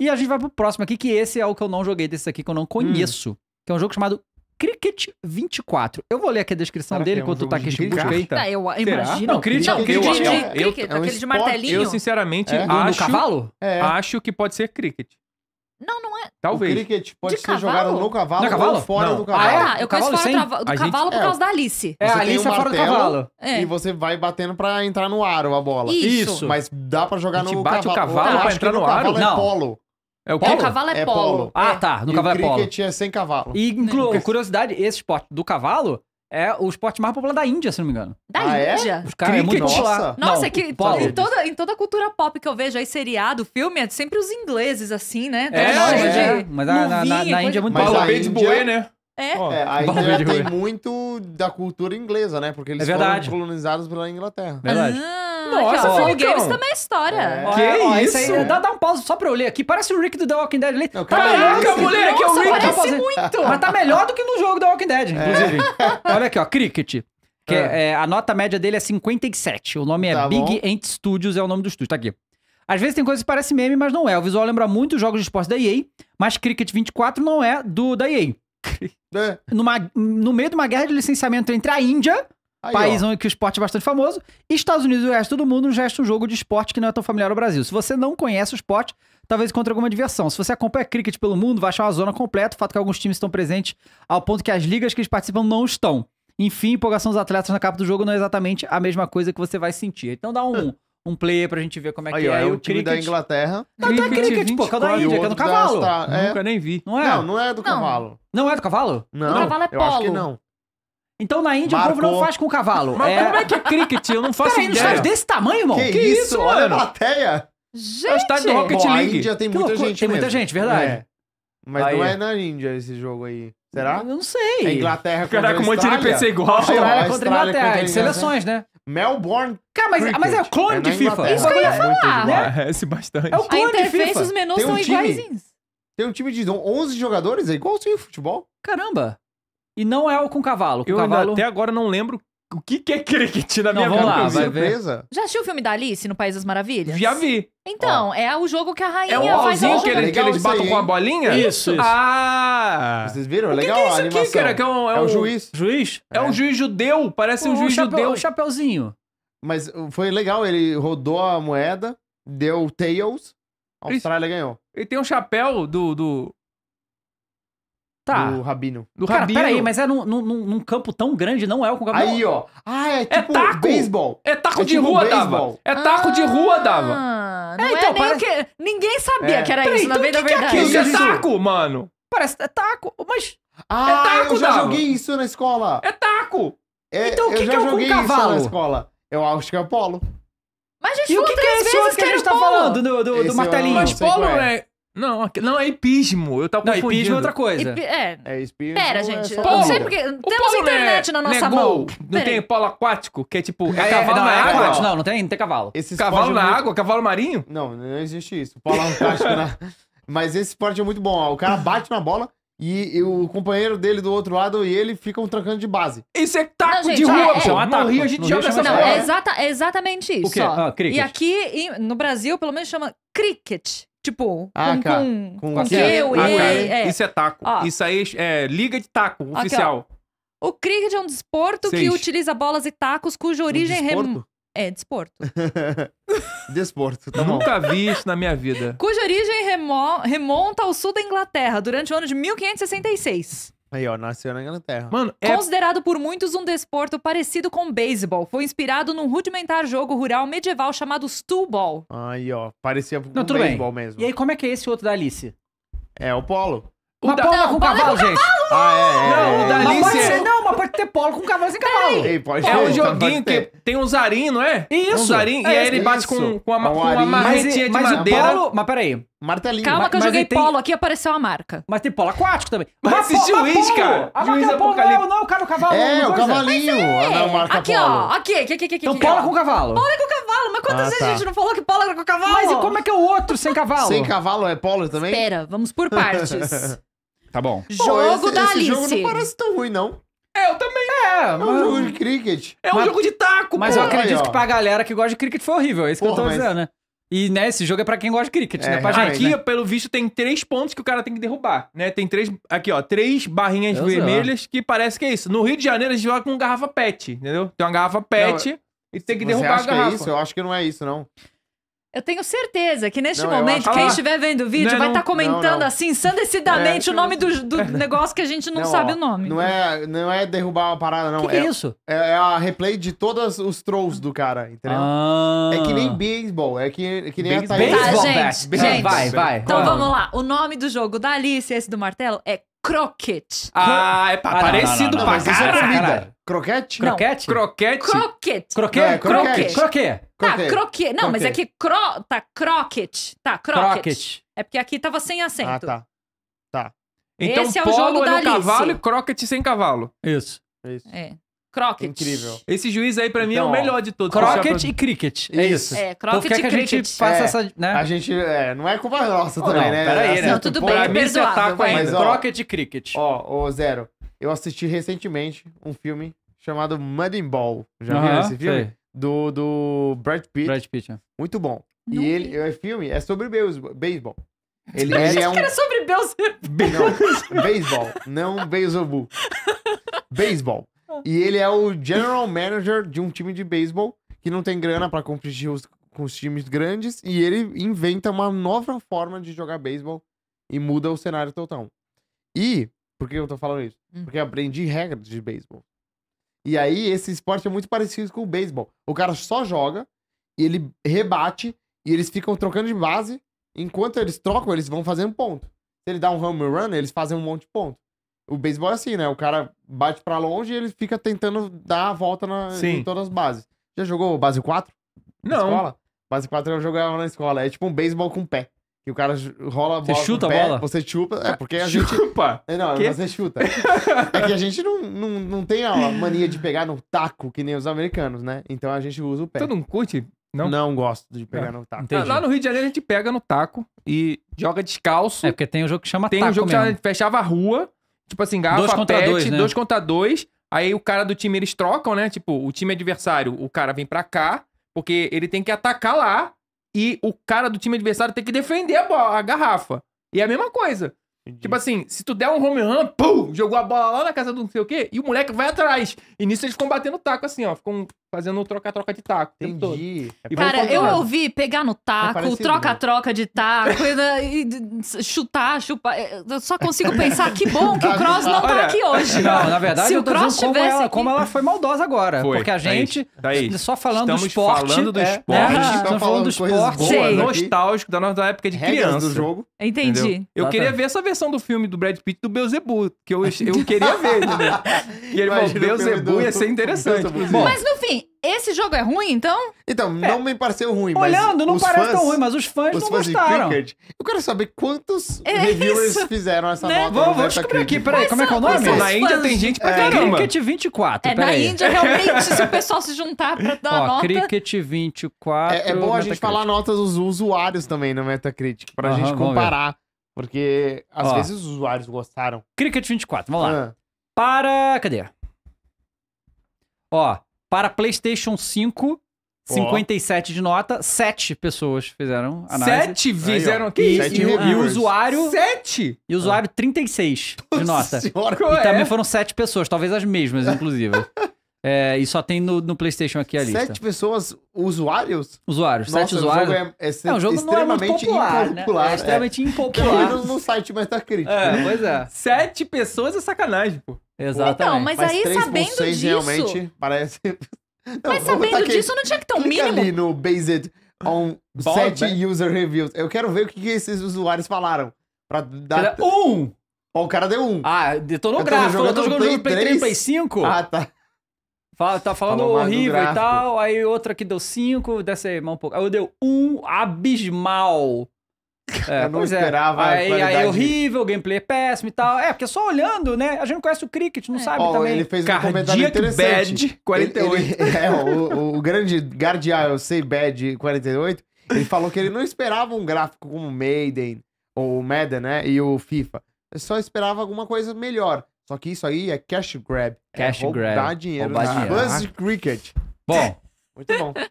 E a gente vai pro próximo aqui, que esse é o que eu não joguei desse aqui, que eu não hum. conheço. Hum. Que é um jogo chamado Cricket 24. Eu vou ler aqui a descrição Caraca, dele enquanto é um tá aqui busca aí. Tá? Ah, eu imagino. Não, Cricket, não, cricket, eu, eu, eu, eu é um é é aquele de martelinho. Eu, sinceramente, é. acho... Do cavalo? É. Acho que pode ser Cricket. Não, não é. Talvez. O cricket pode de ser cavalo? jogado no cavalo, no é cavalo? ou fora não. do ah, cavalo. Ah, é? Eu conheço fora sem... do cavalo, do cavalo gente... por causa da Alice. É, a Alice um é fora do cavalo. E você vai batendo pra entrar no aro a bola. Isso. Mas dá pra jogar no A gente bate o cavalo pra entrar no aro? Não. É o, polo? o cavalo é, é polo. polo. Ah, é. tá. No e cavalo é polo. O cricket é sem cavalo. E inclu... curiosidade, esse esporte do cavalo é o esporte mais popular da Índia, se não me engano. Da ah, é? Índia? É? Os caras é muito Nossa. popular. Nossa, não, é que polo. em toda, em toda a cultura pop que eu vejo aí, seriado, filme, é sempre os ingleses, assim, né? É, é, é. mas na, na, na, na Índia é muito popular. Mas a Índia... Boé, né? É. é, a Índia tem muito da cultura inglesa, né? Porque eles é foram colonizados pela Inglaterra. Verdade. Ah, nossa, Flow Games então. também é história. É. Que é, isso? Aí, dá, dá um pause só pra eu ler aqui. Parece o Rick do The Walking Dead ali. tá Caraca, moleque, é o Rick. Tá parece muito. Mas tá melhor do que no jogo The Walking Dead, é. inclusive. Olha aqui, ó. Cricket. Que ah. é. a nota média dele é 57. O nome é tá Big Ant Studios, é o nome do estúdio. Tá aqui. Às vezes tem coisas que parecem meme, mas não é. O visual lembra muito os jogos de esporte da EA, mas Cricket 24 não é do da EA. É. Numa, no meio de uma guerra de licenciamento entre a Índia Aí, país ó. onde o esporte é bastante famoso. E Estados Unidos e o resto do mundo já resta é um jogo de esporte que não é tão familiar ao Brasil. Se você não conhece o esporte, talvez encontre alguma diversão. Se você acompanha cricket pelo mundo, vai achar uma zona completa. O fato é que alguns times estão presentes ao ponto que as ligas que eles participam não estão. Enfim, empolgação dos atletas na capa do jogo não é exatamente a mesma coisa que você vai sentir. Então dá um. É. um player pra gente ver como é aí, que ó, é. é o, o time da Inglaterra. Não, tá, tá cricket, não é cricket, pô, que é o da Índia, que é do cavalo. É... Nunca nem vi. Não é? Não, não é do não. cavalo. Não é do cavalo? Não, O cavalo é polo. Eu acho que não. Então na Índia Marcou. o povo não faz com o cavalo. Mas é... como é que é cricket? Eu não faço Peraí, ideia. Peraí, desse tamanho, irmão? Que, que isso, isso, olha mano? a plateia. Gente! É o estádio do Rocket Bom, League. A Índia tem que muita loucura. gente Tem mesmo. muita gente, verdade. É. Mas aí. não é na Índia esse jogo aí. Será? Eu não sei. É Inglaterra contra Caraca, um monte de NPC igual. Austrália contra Inglaterra. Contra Inglaterra. É De seleções, né? Melbourne. Cara, mas, mas é o é clone é de FIFA. Isso que eu ia é falar. Né? Parece é, bastante. É o clone de FIFA. os menus um são iguaizinhos. Tem um time de 11 jogadores, é igualzinho futebol. Caramba. E não é o com cavalo. Com eu cavalo... até agora não lembro o que, que é cricket na não, minha vamos lá, vai ver. Já assistiu o filme da Alice no País das Maravilhas? Já vi. Então, Ó. é o jogo que a rainha é o faz. É o que, ele, que eles batem com a bolinha? Isso, isso. Ah! Vocês viram? O que legal que é isso aqui, cara? Que é, um, é, é o juiz. Juiz? É, é um juiz judeu. Parece um, um juiz chapeu, judeu. Um chapeuzinho. Mas uh, foi legal. Ele rodou a moeda, deu tails, a Austrália isso. ganhou. Ele tem um chapéu do, do Tá. Do Rabino. Do cara, Rabino. peraí, mas é num, num, num, campo tão grande, não é o Concacaf. Aí, ó. Ah, é, é tipo é taco. beisebol. É taco é de tipo rua, beisebol. dava. É taco ah, de rua, ah, dava. Não é, é então, é parece... que... Ninguém sabia é. que era peraí, isso, na então, verdade. Que, que é isso? é, é taco, mano. Parece... É taco, mas... Ah, é taco, eu já dava. joguei isso na escola. É taco. É, então, o que, que é o com cavalo? na escola. Eu acho que é o polo. Mas a gente e o que, que é esse outro que, que a gente tá falando do, do, do martelinho? Mas polo é, não, não, é hipismo. Eu tava não, hipismo é outra coisa. Hipi, é. é hipismo. Pera, é gente. É não sei porque. Temos internet é na nossa negou. mão. Não Pera tem polo aquático, que é tipo. É, é cavalo não, na água? Não, não tem, não tem cavalo. Esse cavalo é na muito... água? Cavalo marinho? Não, não existe isso. Polo aquático na. Né? Mas esse esporte é muito bom. O cara bate na bola. E, e, o companheiro dele do outro lado e ele ficam trancando de base. Isso é taco não, gente, de rua, é, pô. É, a gente joga essa bola. É, exata, é exatamente isso. O quê? Ah, e aqui no Brasil, pelo menos chama cricket. Tipo, ah, com, com, com, com que, eu, ah, ele, é. Isso é taco. Ó. Isso aí é, liga de taco, oficial. o cricket é um desporto Seis. que utiliza bolas e tacos cuja origem um É, desporto. desporto, tá Nunca vi isso na minha vida. Cuja origem remo... remonta ao sul da Inglaterra durante o ano de 1566. Aí, ó, nasceu na Inglaterra. Mano, é... Considerado por muitos um desporto parecido com o beisebol, foi inspirado num rudimentar jogo rural medieval chamado stoolball. Aí, ó, parecia com Não, tudo beisebol bem. mesmo. E aí, como é que é esse outro da Alice? É, o polo. O polo da... bola Não, com polo cavalo, é com gente. Ah, é, é, Não, o da é, é, é. Alice é ter polo com cavalo sem cavalo. Ei, pode é então ter, um joguinho que tem um zarim, não é? Isso. Um zarim, é, e aí ele bate com, com, uma, é com uma marretinha mas, mas de madeira. Polo, mas peraí. Martelinho. Calma que eu joguei tem... polo aqui apareceu a marca. Mas tem polo aquático também. Mas, mas esse juiz, cara. A marca é polo, não, é não, é cara, o cavalo. É, o cavalinho. Ah, aqui, ó. Aqui, aqui, aqui, aqui. Então polo com cavalo. Polo com cavalo. Mas quantas ah, vezes a tá. gente não falou que polo era com cavalo? Mas e como é que é o outro sem cavalo? Sem cavalo é polo também? Espera, vamos por partes. Tá bom. Jogo esse, da esse Alice. Esse jogo não parece tão ruim, não. É, eu também. É, É um jogo de cricket. É um Mas- jogo de taco, Mas pô. eu acredito Aí, que pra galera que gosta de cricket foi horrível, é isso que eu tô mas- dizendo, né? E, né, esse jogo é pra quem gosta de cricket, né? É, né? Pra Aqui, pelo visto, tem três pontos que o cara tem que derrubar, né? Tem três, aqui ó, três barrinhas Deus vermelhas que parece que é isso. No Rio de Janeiro, a gente joga com garrafa pet, entendeu? Tem uma garrafa pet e tem que derrubar a acha que é garrafa. isso? Eu acho que não é isso, não. Eu tenho certeza que neste não, momento, quem estiver vendo o vídeo não, é vai estar tá comentando não, assim, sandecidamente, é, o nome do, do é. negócio que a gente não, sabe ó, o nome. Não é, não é derrubar uma parada, não. Que que é, é isso? É, é, a replay de todos os trolls do cara, entendeu? Ah. É que nem beisebol, é que, é que nem Be a Thaís. Tá, gente, gente, vai, vai. Então vamos lá. O nome do jogo da Alice, esse do martelo, é Croquete. Ah, é pa ah, parecido não, não, não, pra caralho. É comida. Croquete? Croquete? Croquete? Croquete. Croquete. Croquete. Croquete. Croquete. Tá, croquet. Não, croquet. mas é que cro... tá croquet. Tá, croquet. croquet. É porque aqui tava sem acento. Ah, tá. Tá. Então, Esse é o jogo é no cavalo e croquet sem cavalo. Isso. É isso. É. Croquet. Incrível. Esse juiz aí, pra mim, então, é o então, melhor de todos. Croquet pra... e cricket. É isso. É, então, croquet então, e que a cricket. gente faça é, essa, né? A gente, é, não é culpa nossa oh, também, não, né? Peraí, assim, né? Não, tudo pô, bem, é perdoável. croquet e cricket. Ó, ô oh, Zero, eu assisti recentemente um filme chamado Mudding Ball. Já uh -huh, viu esse filme? Sei do, do Brad Pitt. Brad Pitt, é. Muito bom. Não e ele, é filme, é sobre beisebol. Ele, ele é um... que era sobre beisebol. Né? beisebol, não Beelzebub. Beisebol. E ele é o general manager de um time de beisebol que não tem grana para competir os, com os times grandes e ele inventa uma nova forma de jogar beisebol e muda o cenário total. E, por que eu tô falando isso? Hum. Porque eu aprendi regras de beisebol. E aí, esse esporte é muito parecido com o beisebol. O cara só joga, e ele rebate, e eles ficam trocando de base. Enquanto eles trocam, eles vão fazendo ponto. Se ele dá um home run, eles fazem um monte de ponto. O beisebol é assim, né? O cara bate para longe e ele fica tentando dar a volta na, em todas as bases. Já jogou base 4? Não. escola? Base 4 eu jogava na escola. É tipo um beisebol com pé o cara rola a bola. Você chuta a bola? Você chupa. É, porque a chupa. gente. Chupa! É, não, que? você chuta. é que a gente não, não, não tem a mania de pegar no taco que nem os americanos, né? Então a gente usa o pé. Tu não curte? Não? não gosto de pegar não. Ah, no taco. Entendi. Lá no Rio de Janeiro a gente pega no taco e joga descalço. É, porque tem um jogo que chama tem taco. Tem um jogo mesmo. que chama, fechava a rua, tipo assim, garrafa dois contra pet, dois, né? dois contra dois. Aí o cara do time eles trocam, né? Tipo, o time adversário, o cara vem pra cá, porque ele tem que atacar lá e o cara do time adversário tem que defender a, bola, a garrafa. E é a mesma coisa. Entendi. Tipo assim, se tu der um home run, pum, jogou a bola lá na casa do não sei o quê, e o moleque vai atrás. E nisso eles ficam batendo taco assim, ó. Ficam fazendo troca-troca de taco. Entendi. É Cara, eu ouvi pegar no é taco, troca-troca né? de taco, e, e, chutar, chupar. É, eu só consigo pensar que bom que o Cross não tá aqui hoje. Não, na verdade, Se eu o Cross dizendo como ela, aqui... como ela foi maldosa agora. Foi, porque a tá gente, tá só falando do esporte. falando do esporte. É, né? Estamos falando do esporte. Boas, nostálgico da nossa época de criança. do jogo. Entendi. Entendeu? Eu queria ver essa versão do filme do Brad Pitt do Beuzebu, que eu, eu queria ver, entendeu? E ele, bom, Beuzebu ia ser interessante. mas no fim, esse jogo é ruim, então? Então, é. não me pareceu ruim, Olhando, não parece fãs, tão ruim, mas os fãs os não fãs gostaram. Cricket, eu quero saber quantos é reviewers isso. fizeram essa né? nota. Vamos, vamos descobrir aqui, peraí, como é que é o nome? Na Índia tem gente pra é. caramba. Cricket 24, É, na aí. Índia, realmente, se o pessoal se juntar pra dar Ó, nota... Cricket 24... É, é bom a gente falar notas dos usuários também no Metacritic, pra uhum, gente comparar, porque às Ó. vezes os usuários gostaram. Cricket 24, vamos lá. Ah. Para... Cadê? Ó... Para PlayStation 5, 57 de nota, 7 pessoas fizeram análise. 7 fizeram aqui? E, e, e o usuário. 7? E o usuário, 36 de nota. Senhora, e é? também foram 7 pessoas, talvez as mesmas, inclusive. é, e só tem no, no PlayStation aqui a lista. 7 pessoas usuários? Usuários, 7 usuários. O jogo é, é, é um jogo extremamente não é popular, né? impopular. Né? É extremamente é. impopular. Pelo tá menos no site mas tá crítico. É, pois é. 7 pessoas é sacanagem, pô. Exatamente. Então, mas, mas aí sabendo disso. realmente parece. Não, mas sabendo tá aqui, disso, não tinha que ter um mínimo. ali no Based on Bob, 7 user reviews. Eu quero ver o que, esses usuários falaram. Pra dar. Era um! Ó, o cara deu um. Ah, detonou o gráfico. Eu tô jogando Play, Play 3, Play 5. Ah, tá. Fala, tá falando Falou horrível e tal. Aí outra que deu 5, desce aí mais um pouco. Aí eu deu um abismal. É, eu não é. esperava. É. Aí, aí, é horrível, gameplay é péssimo e tal. É, porque é só olhando, né? A gente não conhece o cricket, não é. sabe oh, também. Ele fez um Cardiac comentário interessante. Bad 48. Ele, ele, é, o, o grande guardião, eu sei, Bad 48. Ele falou que ele não esperava um gráfico como Maiden, ou Madden, né? E o FIFA. Ele só esperava alguma coisa melhor. Só que isso aí é cash grab. Cash é roubar grab. Dinheiro roubar dinheiro. Roubar dinheiro. Buzz cricket. Bom. Muito bom.